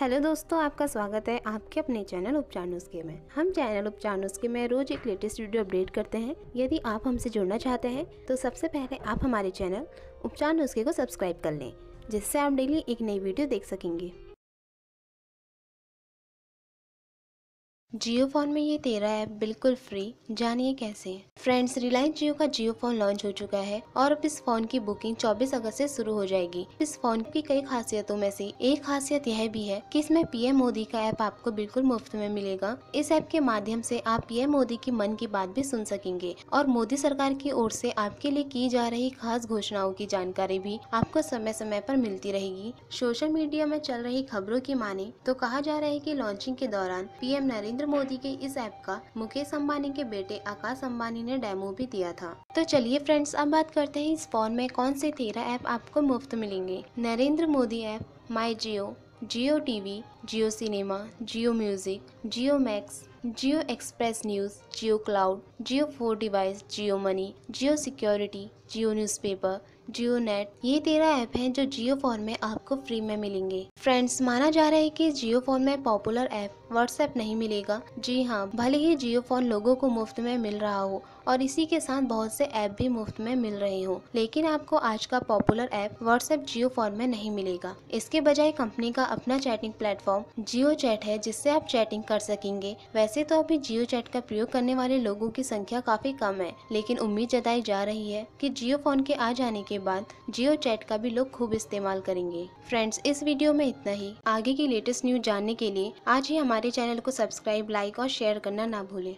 hello दोस्तों आपका स्वागत है आपके अपने चैनल उपचार नुस्खे में हम चैनल उपचार नुस्खे में रोज एक लेटेस्ट वीडियो अपडेट करते हैं यदि आप हमसे जुड़ना चाहते हैं तो सबसे पहले आप हमारे चैनल उपचार नुस्खे को सब्सक्राइब कर लें जिससे आप डेली एक नई वीडियो देख सकेंगे जियो फोन में ये तेरह ऐप बिल्कुल फ्री जानिए कैसे फ्रेंड्स रिलायंस जियो का जियो फोन लॉन्च हो चुका है और अब इस फोन की बुकिंग 24 अगस्त से शुरू हो जाएगी इस फोन की कई खासियतों में से एक खासियत यह भी है कि इसमें पीएम मोदी का ऐप आपको बिल्कुल मुफ्त में मिलेगा इस ऐप के माध्यम से आप पीएम मोदी की मन की बात भी सुन सकेंगे और मोदी सरकार की ओर से आपके लिए की जा रही खास घोषणाओं की जानकारी भी आपको समय समय पर मिलती रहेगी सोशल मीडिया में चल रही खबरों की माने तो कहा जा रहा है की लॉन्चिंग के दौरान पीएम नरेंद्र नरेंद्र मोदी के इस ऐप का मुकेश अम्बानी के बेटे आकाश अम्बानी ने डेमो भी दिया था तो चलिए फ्रेंड्स अब बात करते हैं इस फोन में कौन से तेरह ऐप आपको मुफ्त मिलेंगे Narendra Modi app my Jio Jio TV Jio cinema Jio music Jio max Jio express news Jio cloud Jio four device Jio money Jio security Jio newspaper Jio net ये तेरह ऐप हैं जो जियो फोन में आपको फ्री में मिलेंगे फ्रेंड्स माना जा रहा है कि जियो फोन में पॉपुलर ऐप व्हाट्सएप नहीं मिलेगा जी हाँ भले ही जियो फोन लोगों को मुफ्त में मिल रहा हो और इसी के साथ बहुत से ऐप भी मुफ्त में मिल रहे हो लेकिन आपको आज का popular app WhatsApp Jio phone में नहीं मिलेगा इसके बजाय कंपनी का अपना चैटिंग प्लेटफॉर्म जियो चैट है जिससे आप चैटिंग कर सकेंगे वैसे वैसे तो अभी जियो चैट का प्रयोग करने वाले लोगों की संख्या काफी कम है लेकिन उम्मीद जताई जा रही है कि जियो फोन के आ जाने के बाद जियो चैट का भी लोग खूब इस्तेमाल करेंगे फ्रेंड्स इस वीडियो में इतना ही आगे की लेटेस्ट न्यूज जानने के लिए आज ही हमारे चैनल को सब्सक्राइब लाइक और शेयर करना ना भूले